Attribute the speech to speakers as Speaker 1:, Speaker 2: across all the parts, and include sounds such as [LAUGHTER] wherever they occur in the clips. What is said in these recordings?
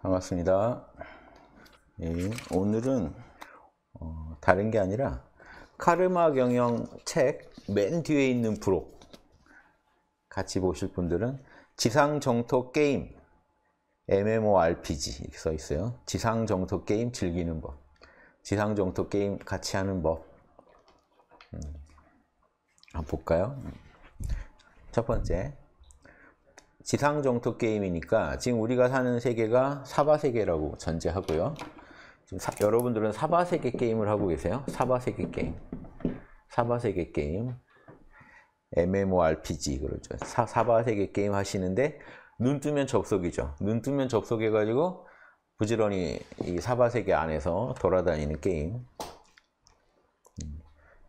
Speaker 1: 반갑습니다. 예, 오늘은 어, 다른 게 아니라 카르마 경영 책 맨 뒤에 있는 부록 같이 보실 분들은 지상정토 게임 MMORPG 이렇게 써 있어요. 지상정토 게임 즐기는 법, 지상정토 게임 같이 하는 법 음, 한번 볼까요? 첫 번째 지상 정토 게임이니까 지금 우리가 사는 세계가 사바 세계라고 전제하고요. 지금 사, 여러분들은 사바 세계 게임을 하고 계세요. 사바 세계 게임, 사바 세계 게임, MMORPG 그러죠. 사, 사바 세계 게임 하시는데 눈 뜨면 접속이죠. 눈 뜨면 접속해가지고 부지런히 이 사바 세계 안에서 돌아다니는 게임. 음.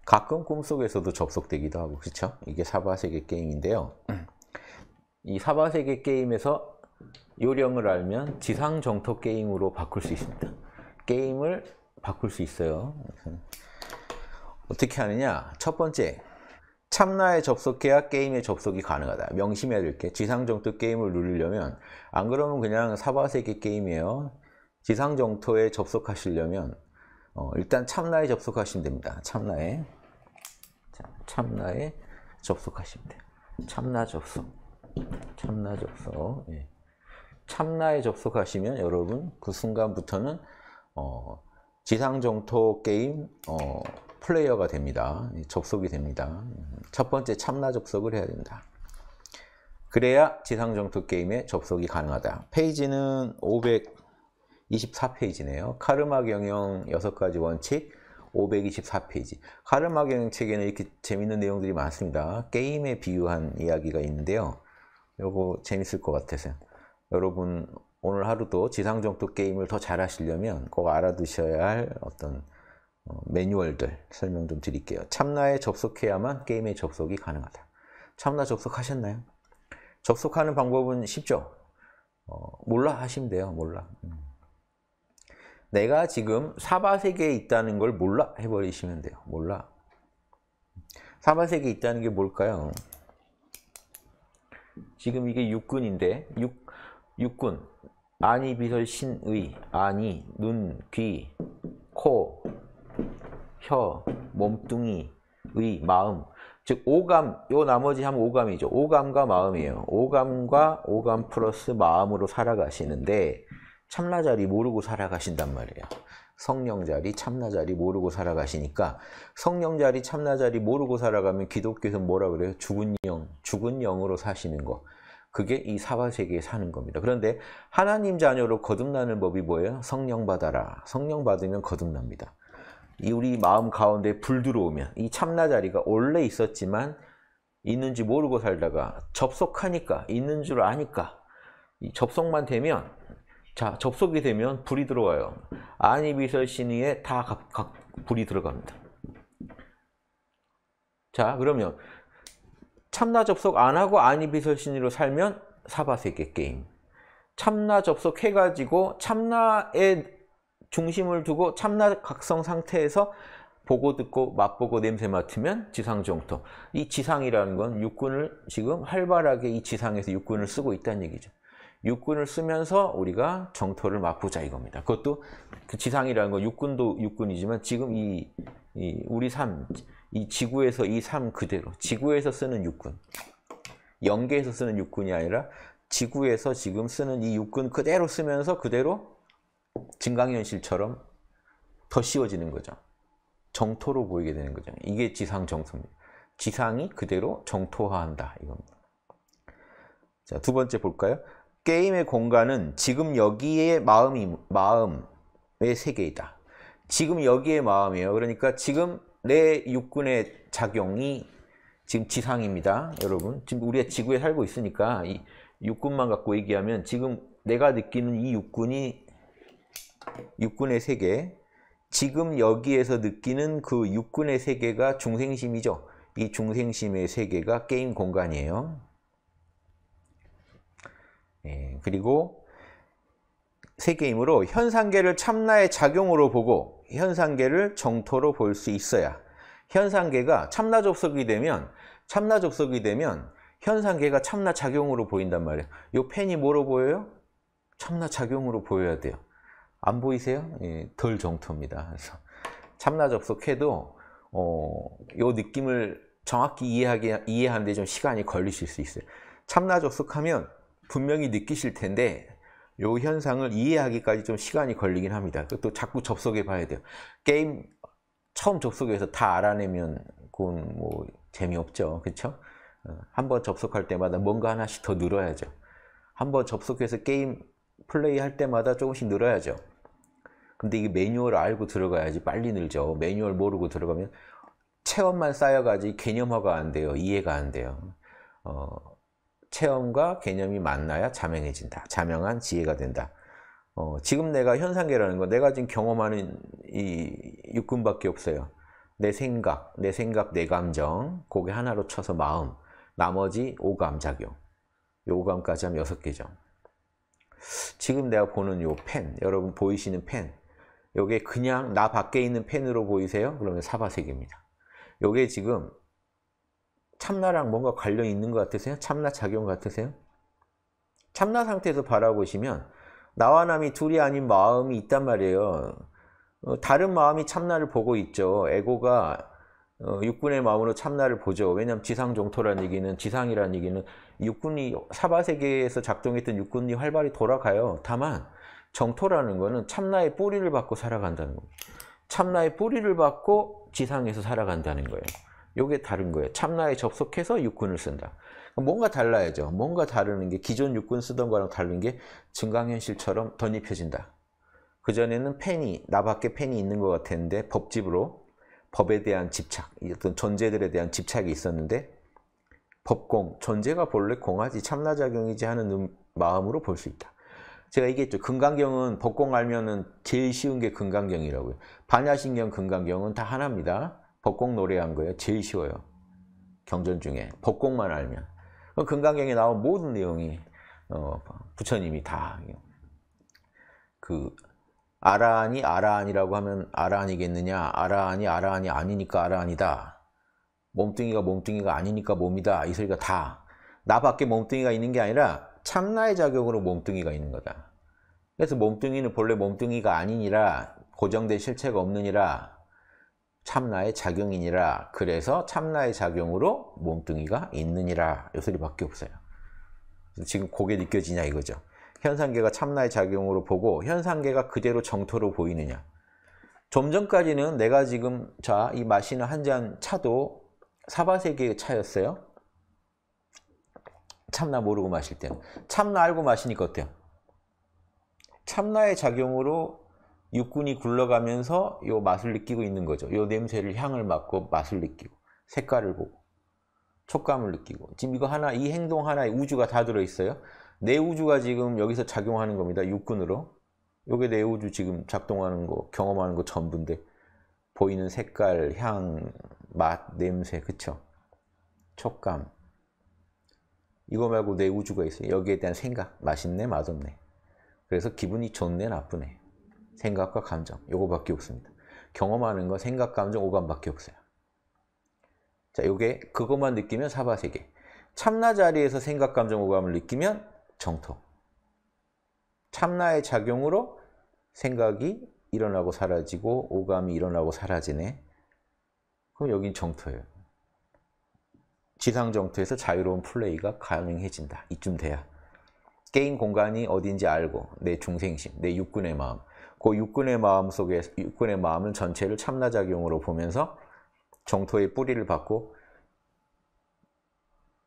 Speaker 1: 가끔 꿈속에서도 접속되기도 하고 그렇죠? 이게 사바 세계 게임인데요. 음. 이 사바세계 게임에서 요령을 알면 지상 정토 게임으로 바꿀 수 있습니다. 게임을 바꿀 수 있어요. 어떻게 하느냐? 첫 번째, 참나에 접속해야 게임에 접속이 가능하다. 명심해야 될 게 지상 정토 게임을 누르려면 안 그러면 그냥 사바세계 게임이에요. 지상 정토에 접속하시려면 어, 일단 참나에 접속하시면 됩니다. 참나에 참나에 접속하시면 돼요. 참나 접속. 참나 접속 예. 참나에 접속하시면 여러분 그 순간부터는 어, 지상정토 게임 어, 플레이어가 됩니다. 접속이 됩니다. 첫 번째 참나 접속을 해야 됩니다. 그래야 지상정토 게임에 접속이 가능하다. 페이지는 524페이지네요. 카르마 경영 6가지 원칙 524페이지. 카르마 경영 책에는 이렇게 재밌는 내용들이 많습니다. 게임에 비유한 이야기가 있는데요. 요거 재밌을 것 같아서요. 여러분 오늘 하루도 지상정도 게임을 더 잘하시려면 꼭 알아두셔야 할 어떤 어, 매뉴얼들 설명 좀 드릴게요. 참나에 접속해야만 게임에 접속이 가능하다. 참나 접속하셨나요? 접속하는 방법은 쉽죠? 어, 몰라 하시면 돼요. 몰라. 음. 내가 지금 사바세계에 있다는 걸 몰라 해버리시면 돼요. 몰라. 사바세계에 있다는 게 뭘까요? 지금 이게 육군인데 육, 육근 안이 비설 신의 안이 눈, 귀, 코, 혀, 몸뚱이 의 마음 즉 오감 요 나머지 하면 오감이죠 오감과 마음이에요 오감과 오감 플러스 마음으로 살아가시는데 참나자리 모르고 살아가신단 말이에요 성령 자리, 참나 자리 모르고 살아가시니까 성령 자리, 참나 자리 모르고 살아가면 기독교에서 뭐라 그래요? 죽은 영, 죽은 영으로 사시는 거. 그게 이사바 세계에 사는 겁니다. 그런데 하나님 자녀로 거듭나는 법이 뭐예요? 성령 받아라. 성령 받으면 거듭납니다. 이 우리 마음 가운데 불 들어오면 이 참나 자리가 원래 있었지만 있는지 모르고 살다가 접속하니까 있는 줄 아니까 이 접속만 되면 자 접속이 되면 불이 들어와요. 아니비설 신의에 다 각각 불이 들어갑니다. 자 그러면 참나 접속 안 하고 아니비설 신의로 살면 사바세계 게임. 참나 접속해가지고 참나의 중심을 두고 참나 각성 상태에서 보고 듣고 맛보고 냄새 맡으면 지상정통. 이 지상이라는 건 육군을 지금 활발하게 이 지상에서 육군을 쓰고 있다는 얘기죠. 육군을 쓰면서 우리가 정토를 맛보자 이겁니다. 그것도 그 지상이라는 건 육군도 육군이지만 지금 이, 이 우리 삶, 이 지구에서 이 삶 그대로 지구에서 쓰는 육군, 영계에서 쓰는 육군이 아니라 지구에서 지금 쓰는 이 육군 그대로 쓰면서 그대로 증강현실처럼 더 씌워지는 거죠. 정토로 보이게 되는 거죠. 이게 지상 정토입니다. 지상이 그대로 정토화한다 이겁니다. 자, 두 번째 볼까요? 게임의 공간은 지금 여기에 마음이 마음의 세계이다. 지금 여기에 마음이에요. 그러니까 지금 내 육군의 작용이 지금 지상입니다. 여러분. 지금 우리가 지구에 살고 있으니까 이 육군만 갖고 얘기하면 지금 내가 느끼는 이 육군이 육군의 세계 지금 여기에서 느끼는 그 육군의 세계가 중생심이죠. 이 중생심의 세계가 게임 공간이에요. 예, 그리고 세 게임으로 현상계를 참나의 작용으로 보고 현상계를 정토로 볼 수 있어야 현상계가 참나 접속이 되면 참나 접속이 되면 현상계가 참나 작용으로 보인단 말이에요. 요 펜이 뭐로 보여요? 참나 작용으로 보여야 돼요. 안 보이세요? 예, 덜 정토입니다. 그래서 참나 접속해도 어, 요 느낌을 정확히 이해하게 이해하는데 좀 시간이 걸리실 수 있어요. 참나 접속하면 분명히 느끼실 텐데 요 현상을 이해하기까지 좀 시간이 걸리긴 합니다. 또 자꾸 접속해 봐야 돼요. 게임 처음 접속해서 다 알아내면 그건 뭐 재미없죠. 그렇죠? 한번 접속할 때마다 뭔가 하나씩 더 늘어야죠. 한번 접속해서 게임 플레이할 때마다 조금씩 늘어야죠. 근데 이게 매뉴얼 알고 들어가야지 빨리 늘죠. 매뉴얼 모르고 들어가면 체험만 쌓여가지 개념화가 안 돼요. 이해가 안 돼요. 어, 체험과 개념이 만나야 자명해진다. 자명한 지혜가 된다. 어, 지금 내가 현상계라는 건 내가 지금 경험하는 이 육군밖에 없어요. 내 생각, 내 생각, 내 감정, 고개 하나로 쳐서 마음, 나머지 오감작용. 요 오감까지 하면 여섯 개죠. 지금 내가 보는 요 펜, 여러분 보이시는 펜, 요게 그냥 나 밖에 있는 펜으로 보이세요? 그러면 사바세계입니다 요게 지금 참나랑 뭔가 관련이 있는 것 같으세요? 참나 작용 같으세요? 참나 상태에서 바라보시면 나와 남이 둘이 아닌 마음이 있단 말이에요. 어, 다른 마음이 참나를 보고 있죠. 에고가 어, 육군의 마음으로 참나를 보죠. 왜냐하면 지상종토란 얘기는 지상이란 얘기는 육군이 사바세계에서 작동했던 육군이 활발히 돌아가요. 다만 정토라는 거는 참나의 뿌리를 받고 살아간다는 겁니다. 참나의 뿌리를 받고 지상에서 살아간다는 거예요. 요게 다른 거예요. 참나에 접속해서 육군을 쓴다. 그러니까 뭔가 달라야죠. 뭔가 다르는 게 기존 육군 쓰던 거랑 다른 게 증강현실처럼 덧입혀진다. 그전에는 팬이, 나밖에 팬이 있는 것 같았는데 법집으로 법에 대한 집착, 어떤 존재들에 대한 집착이 있었는데 법공, 존재가 본래 공하지 참나작용이지 하는 마음으로 볼 수 있다. 제가 얘기했죠. 금강경은 법공 알면은 제일 쉬운 게 금강경이라고요. 반야신경, 금강경은 다 하나입니다. 법곡 노래한 거예요. 제일 쉬워요. 경전 중에 법곡만 알면. 그 금강경에 나온 모든 내용이 어, 부처님이 다 그 아라한이 아라한이라고 하면 아라한이겠느냐? 아라한이 아라한이 아니니까 아라한이다. 몸뚱이가 몸뚱이가 아니니까 몸이다. 이 소리가 다 나밖에 몸뚱이가 있는 게 아니라 참나의 자격으로 몸뚱이가 있는 거다. 그래서 몸뚱이는 본래 몸뚱이가 아니니라 고정된 실체가 없느니라 참나의 작용이니라. 그래서 참나의 작용으로 몸뚱이가 있느니라. 요 소리밖에 없어요. 지금 고개 느껴지냐 이거죠. 현상계가 참나의 작용으로 보고 현상계가 그대로 정토로 보이느냐. 좀 전까지는 내가 지금 자이 마시는 한 잔 차도 사바세계의 차였어요. 참나 모르고 마실 때 참나 알고 마시니까 어때요? 참나의 작용으로 육군이 굴러가면서 이 맛을 느끼고 있는 거죠. 이 냄새를 향을 맡고 맛을 느끼고 색깔을 보고 촉감을 느끼고 지금 이거 하나 이 행동 하나에 우주가 다 들어 있어요. 내 우주가 지금 여기서 작용하는 겁니다. 육군으로. 요게 내 우주 지금 작동하는 거 경험하는 거 전부인데 보이는 색깔, 향, 맛, 냄새 그쵸? 촉감 이거 말고 내 우주가 있어요. 여기에 대한 생각 맛있네 맛없네 그래서 기분이 좋네 나쁘네 생각과 감정 요거밖에 없습니다. 경험하는 건 생각, 감정, 오감밖에 없어요. 자, 요게 그것만 느끼면 사바세계. 참나 자리에서 생각, 감정, 오감을 느끼면 정토 참나의 작용으로 생각이 일어나고 사라지고 오감이 일어나고 사라지네. 그럼 여긴 정토예요. 지상 정토에서 자유로운 플레이가 가능해진다. 이쯤 돼야. 게임 공간이 어딘지 알고 내 중생심, 내 육군의 마음, 그 육군의 마음 속에 육군의 마음은 전체를 참나작용으로 보면서 정토의 뿌리를 받고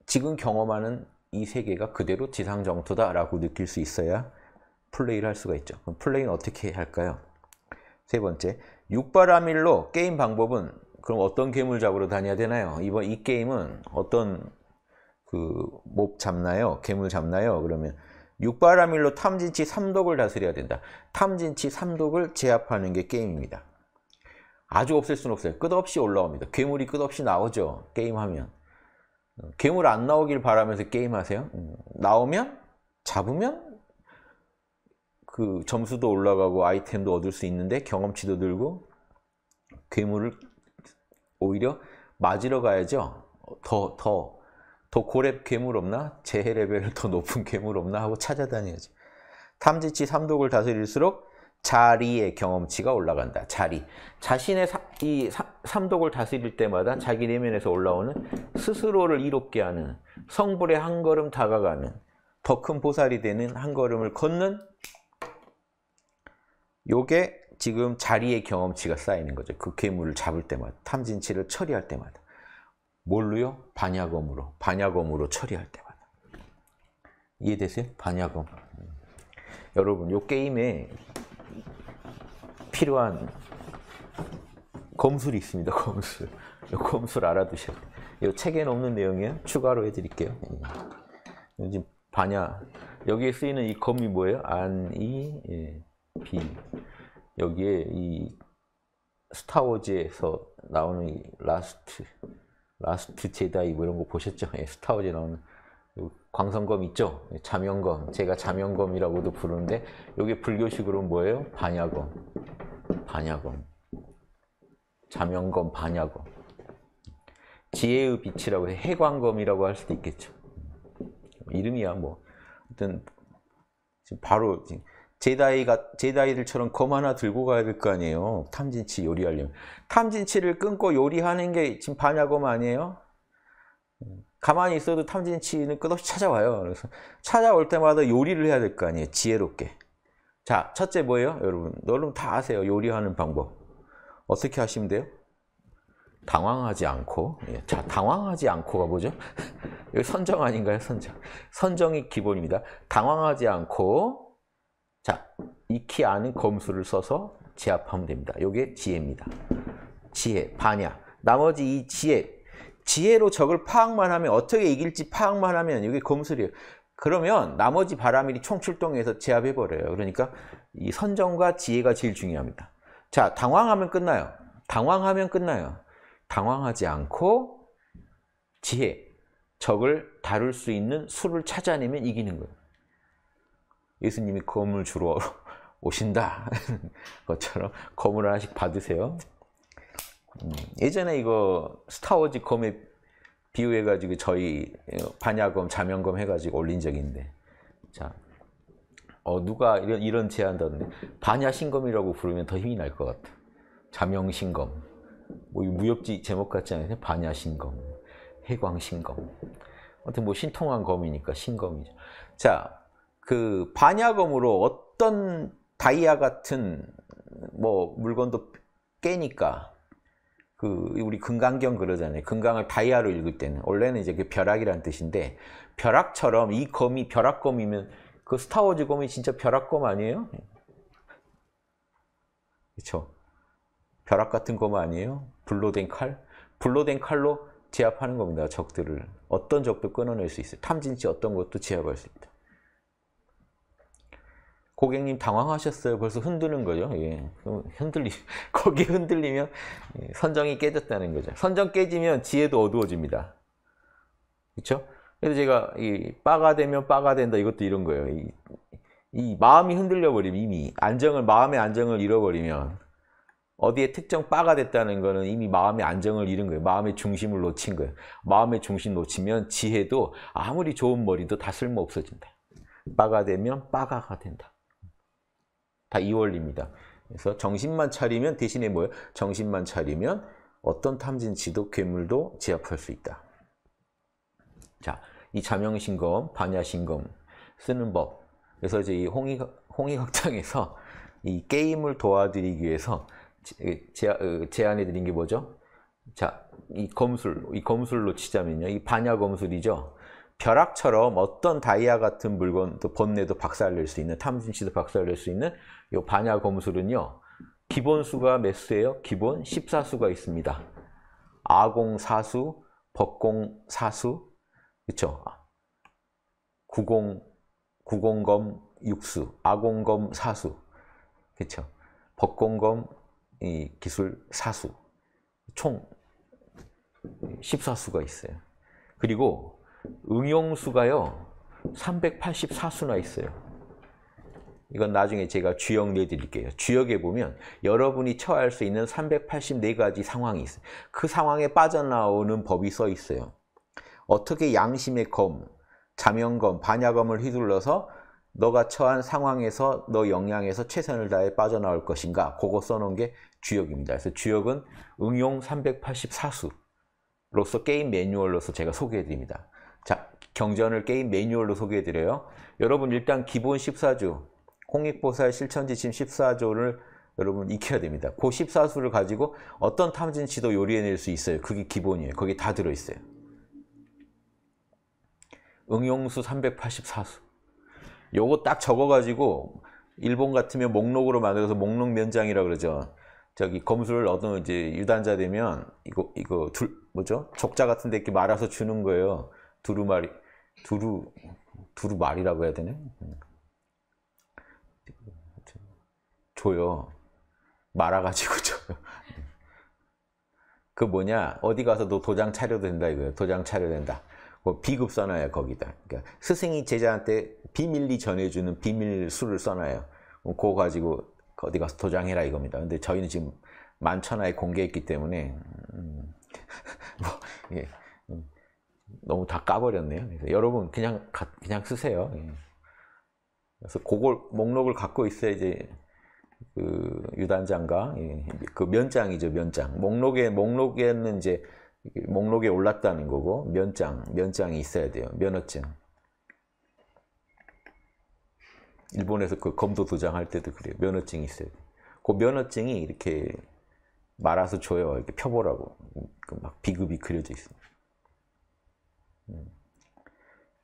Speaker 1: 지금 경험하는 이 세계가 그대로 지상 정토다라고 느낄 수 있어야 플레이를 할 수가 있죠. 그럼 플레이는 어떻게 할까요? 세 번째, 육바라밀로 게임 방법은 그럼 어떤 괴물 잡으러 다녀야 되나요? 이번 이 게임은 어떤 그몹 잡나요? 괴물 잡나요? 그러면 육바라밀로 탐진치 3독을 다스려야 된다. 탐진치 3독을 제압하는 게 게임입니다. 아주 없앨 수는 없어요. 끝없이 올라옵니다. 괴물이 끝없이 나오죠. 게임하면. 괴물 안 나오길 바라면서 게임하세요. 음, 나오면 잡으면 그 점수도 올라가고 아이템도 얻을 수 있는데 경험치도 늘고 괴물을 오히려 맞으러 가야죠. 더더 더 고렙 괴물 없나? 재해 레벨 더 높은 괴물 없나? 하고 찾아다녀야지. 탐지치 삼독을 다스릴수록 자리의 경험치가 올라간다. 자리. 자신의 사, 이 사, 삼독을 다스릴 때마다 자기 내면에서 올라오는 스스로를 이롭게 하는 성불에 한 걸음 다가가는 더 큰 보살이 되는 한 걸음을 걷는 요게 지금 자리의 경험치가 쌓이는 거죠. 그 괴물을 잡을 때마다 탐진치를 처리할 때마다. 뭘로요? 반야검으로. 반야검으로 처리할 때마다. 이해되세요? 반야검. 여러분, 요 게임에 필요한 검술이 있습니다. 검술. 요 검술 알아두셔야 돼요. 이 책에는 없는 내용이에요. 추가로 해드릴게요. 요즘 예. 반야. 여기에 쓰이는 이 검이 뭐예요? 안, 이, 예, 비. 여기에 이 스타워즈에서 나오는 이 라스트. 라스트 제다이 뭐 이런 거 보셨죠? 예, 스타워즈 나오는 광선검 있죠? 예, 자명검. 제가 자명검이라고도 부르는데 이게 불교식으로 뭐예요? 반야검. 반야검. 자명검, 반야검. 지혜의 빛이라고 해 해광검이라고 할 수도 있겠죠. 이름이야 뭐. 어떤 지금 바로 지금 제다이가 제다이들처럼 검 하나 들고 가야 될 거 아니에요. 탐진치 요리하려면 탐진치를 끊고 요리하는 게 지금 반야검 아니에요? 가만히 있어도 탐진치는 끝없이 찾아와요. 그래서 찾아올 때마다 요리를 해야 될 거 아니에요. 지혜롭게. 자, 첫째 뭐예요? 여러분, 여러분 다 아세요. 요리하는 방법. 어떻게 하시면 돼요? 당황하지 않고. 예. 자, 당황하지 않고가 뭐죠? [LAUGHS] 선정 아닌가요? 선정. 선정이 기본입니다. 당황하지 않고 자, 익히 아는 검수를 써서 제압하면 됩니다. 요게 지혜입니다. 지혜, 반야. 나머지 이 지혜, 지혜로 적을 파악만 하면 어떻게 이길지 파악만 하면 이게 검술이에요. 그러면 나머지 바람일이 총출동해서 제압해버려요. 그러니까 이 선정과 지혜가 제일 중요합니다. 자, 당황하면 끝나요. 당황하면 끝나요. 당황하지 않고 지혜, 적을 다룰 수 있는 수를 찾아내면 이기는 거예요. 예수님이 검을 주러 [LAUGHS] 오신다. [LAUGHS] 것처럼 검을 하나씩 받으세요. 음, 예전에 이거 스타워즈 검에 비유해가지고 저희 반야검, 자명검 해가지고 올린 적인데 자, 어, 누가 이런, 이런 제안다는데 반야신검이라고 부르면 더 힘이 날 것 같아. 자명신검. 뭐 무협지 제목 같지 않아요? 반야신검, 해광신검. 아무튼 뭐 신통한 검이니까 신검이죠. 자, 그 반야검으로 어떤 다이아 같은 뭐 물건도 깨니까 그 우리 금강경 그러잖아요. 금강을 다이아로 읽을 때는 원래는 이제 그 벼락이란 뜻인데 벼락처럼 이 검이 벼락검이면 그 스타워즈 검이 진짜 벼락검 아니에요? 그렇죠. 벼락 같은 검 아니에요? 불로 된 칼? 불로 된 칼로 제압하는 겁니다. 적들을 어떤 적도 끊어낼 수 있어요. 탐진치 어떤 것도 제압할 수 있다. 고객님 당황하셨어요. 벌써 흔드는 거죠. 예. 흔들리, [LAUGHS] 거기 흔들리면 예, 선정이 깨졌다는 거죠. 선정 깨지면 지혜도 어두워집니다. 그쵸 그래서 제가 이 빠가 되면 빠가 된다 이것도 이런 거예요. 이, 이 마음이 흔들려 버리면 이미 안정을 마음의 안정을 잃어버리면 어디에 특정 빠가 됐다는 거는 이미 마음의 안정을 잃은 거예요. 마음의 중심을 놓친 거예요. 마음의 중심 놓치면 지혜도 아무리 좋은 머리도 다 쓸모 없어진다. 빠가 되면 빠가가 된다. 다이월리입니다 그래서 정신만 차리면 대신에 뭐예요? 정신만 차리면 어떤 탐진 지도 괴물도 제압할 수 있다. 자, 이 자명신검, 반야신검 쓰는 법. 그래서 이제 이 홍익, 홍익학장에서 [LAUGHS] 이 게임을 도와드리기 위해서 제, 제, 어, 제안해 드린 게 뭐죠? 자, 이 검술, 이 검술로 치자면요. 이 반야 검술이죠. 벼락처럼 어떤 다이아 같은 물건도 번뇌도 박살낼 수 있는 탐진치도 박살낼 수 있는 이 반야 검술은요. 기본 수가 몇 수예요? 기본 14수가 있습니다. 아공 사수 법공 사수그렇 구공 구공검 6수, 아공검 사수그렇 법공검 이 기술 사수총 14수가 있어요. 그리고 응용수가요. 384수나 있어요. 이건 나중에 제가 주역 내드릴게요. 주역에 보면 여러분이 처할 수 있는 384가지 상황이 있어요. 그 상황에 빠져나오는 법이 써 있어요. 어떻게 양심의 검, 자명검, 반야검을 휘둘러서 너가 처한 상황에서 너 영향에서 최선을 다해 빠져나올 것인가 그거 써놓은 게 주역입니다. 그래서 주역은 응용 384수로서 게임 매뉴얼로서 제가 소개해드립니다. 경전을 게임 매뉴얼로 소개해드려요. 여러분 일단 기본 14조, 홍익보살 실천지침 14조를 여러분 익혀야 됩니다. 그 14수를 가지고 어떤 탐진치도 요리해낼 수 있어요. 그게 기본이에요. 거기 다 들어있어요. 응용수 384수. 요거 딱 적어가지고 일본 같으면 목록으로 만들어서 목록 면장이라 그러죠. 저기 검술 어떤 이제 유단자 되면 이거 이거 둘 뭐죠? 적자 같은 데 이렇게 말아서 주는 거예요. 두루마리 두루 두루 말이라고 해야 되네. 줘요. 말아가지고 줘요. [LAUGHS] 그 뭐냐 어디 가서 너 도장 차려 된다 이거예요. 도장 차려 된다. 그 비급 써놔요 거기다. 그러니까 스승이 제자한테 비밀리 전해주는 비밀 수를 써놔요. 그거 가지고 어디 가서 도장해라 이겁니다. 근데 저희는 지금 만천하에 공개했기 때문에 음, 음. [LAUGHS] 뭐, 예. 너무 다 까버렸네요. 그래서 여러분 그냥 가, 그냥 쓰세요. 예. 그래서 그걸 목록을 갖고 있어야 이제 그 유단장과 예, 그 면장이죠 면장 목록에 목록에는 이제 목록에 올랐다는 거고 면장 면장이 있어야 돼요 면허증 일본에서 그 검도 도장 할 때도 그래요 면허증이 있어야 돼. 그 면허증이 이렇게 말아서 줘요 이렇게 펴보라고 그 막 비급이 그려져 있습니다. 음.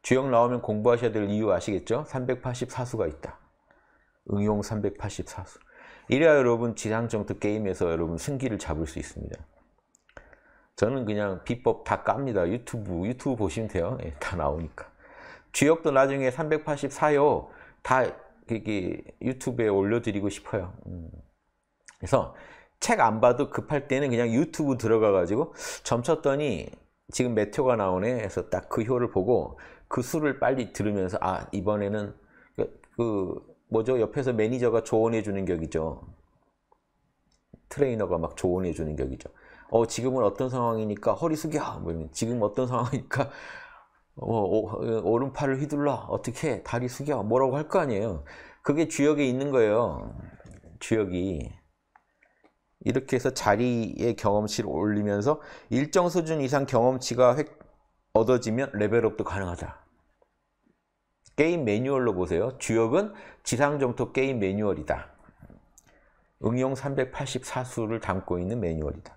Speaker 1: 주역 나오면 공부하셔야 될 이유 아시겠죠? 384수가 있다. 응용 384수. 이래야 여러분 지상정토 게임에서 여러분 승기를 잡을 수 있습니다. 저는 그냥 비법 다 깝니다. 유튜브, 유튜브 보시면 돼요. 예, 다 나오니까. 주역도 나중에 384요. 다 이게 유튜브에 올려드리고 싶어요. 음. 그래서 책 안 봐도 급할 때는 그냥 유튜브 들어가가지고 점쳤더니 지금 메테가 나오네 해서 딱 그 효를 보고 그 수를 빨리 들으면서 아 이번에는 그, 그 뭐죠 옆에서 매니저가 조언해 주는 격이죠 트레이너가 막 조언해 주는 격이죠 어 지금은 어떤 상황이니까 허리 숙여 뭐면 지금 어떤 상황이니까 [LAUGHS] 어, 어, 어 오, 른팔을 휘둘러 어떻게 해? 다리 숙여 뭐라고 할 거 아니에요 그게 주역에 있는 거예요 주역이 이렇게 해서 자리의 경험치를 올리면서 일정 수준 이상 경험치가 획, 얻어지면 레벨업도 가능하다. 게임 매뉴얼로 보세요. 주역은 지상점토 게임 매뉴얼이다. 응용 384수를 담고 있는 매뉴얼이다.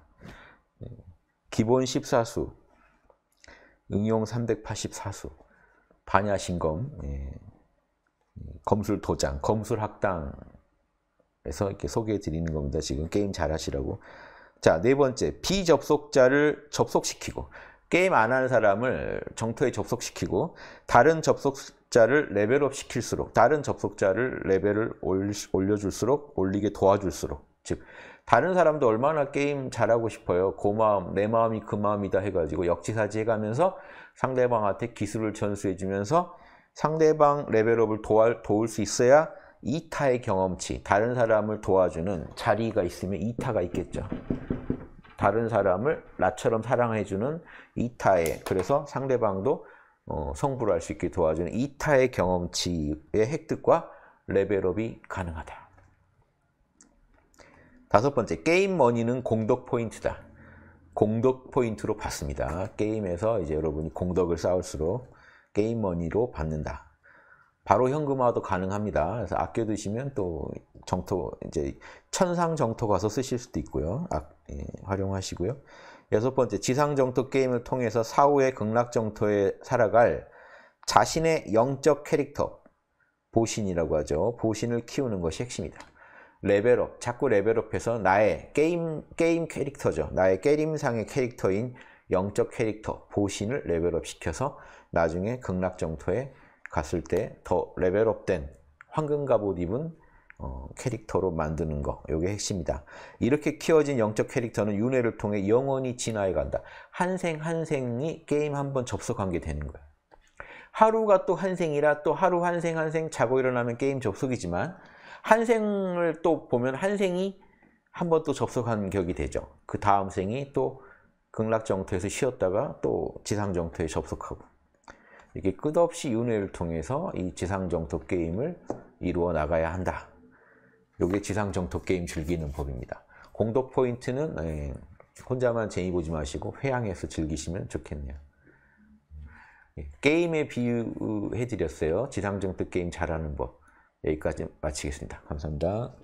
Speaker 1: 네. 기본 14수, 응용 384수, 반야신검, 검술 도장, 검술 학당, 그래서 이렇게 소개해 드리는 겁니다. 지금 게임 잘 하시라고. 자, 네 번째. 비접속자를 접속시키고 게임 안 하는 사람을 정토에 접속시키고 다른 접속자를 레벨업 시킬수록 다른 접속자를 레벨을 올려줄수록 올리게 도와줄수록 즉 다른 사람도 얼마나 게임 잘하고 싶어요 고마움 내 마음이 그 마음이다 해가지고 역지사지 해가면서 상대방한테 기술을 전수해주면서 상대방 레벨업을 도와, 도울 수 있어야 이타의 경험치, 다른 사람을 도와주는 자리가 있으면 이타가 있겠죠. 다른 사람을 나처럼 사랑해주는 이타의, 그래서 상대방도 어, 성불 할수 있게 도와주는 이타의 경험치의 획득과 레벨업이 가능하다. 다섯 번째, 게임 머니는 공덕 포인트다. 공덕 포인트로 받습니다. 게임에서 이제 여러분이 공덕을 쌓을수록 게임 머니로 받는다. 바로 현금화도 가능합니다. 그래서 아껴 두시면 또 정토 이제 천상 정토 가서 쓰실 수도 있고요. 아, 예, 활용하시고요. 여섯 번째 지상 정토 게임을 통해서 사후의 극락 정토에 살아갈 자신의 영적 캐릭터 보신이라고 하죠. 보신을 키우는 것이 핵심이다. 레벨업, 자꾸 레벨업해서 나의 게임 게임 캐릭터죠. 나의 게임상의 캐릭터인 영적 캐릭터 보신을 레벨업 시켜서 나중에 극락 정토에 갔을 때 더 레벨업된 황금 갑옷 입은 어, 캐릭터로 만드는 거 이게 핵심이다. 이렇게 키워진 영적 캐릭터는 윤회를 통해 영원히 진화해 간다. 한생 한생이 게임 한 번 접속한 게 되는 거야. 하루가 또 한생이라 또 하루 한생 한생 자고 일어나면 게임 접속이지만 한생을 또 보면 한생이 한 번 또 접속한 격이 되죠. 그 다음 생이 또 극락정토에서 쉬었다가 또 지상정토에 접속하고 이렇게 끝없이 윤회를 통해서 이 지상정토 게임을 이루어 나가야 한다. 요게 지상정토 게임 즐기는 법입니다. 공도 포인트는 예, 혼자만 재미 보지 마시고 회양해서 즐기시면 좋겠네요. 예, 게임에 비유해드렸어요. 지상정토 게임 잘하는 법. 여기까지 마치겠습니다. 감사합니다.